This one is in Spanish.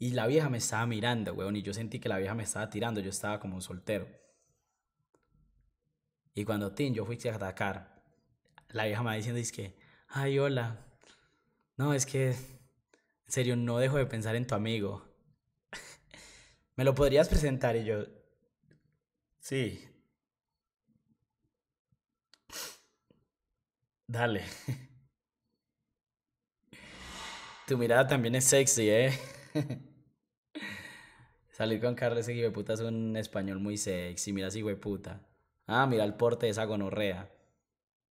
Y la vieja me estaba mirando, weón, y yo sentí que la vieja me estaba tirando, yo estaba como un soltero. Y cuando Tim, yo fui a atacar, la vieja me va diciendo, es que, ay, hola, no, es que, en serio, no dejo de pensar en tu amigo. ¿Me lo podrías presentar? Y yo, sí. Dale. tu mirada también es sexy, ¿eh? Salir con Carlos y puta es un español muy sexy. Mira ese puta. Ah, mira el porte de esa gonorrea.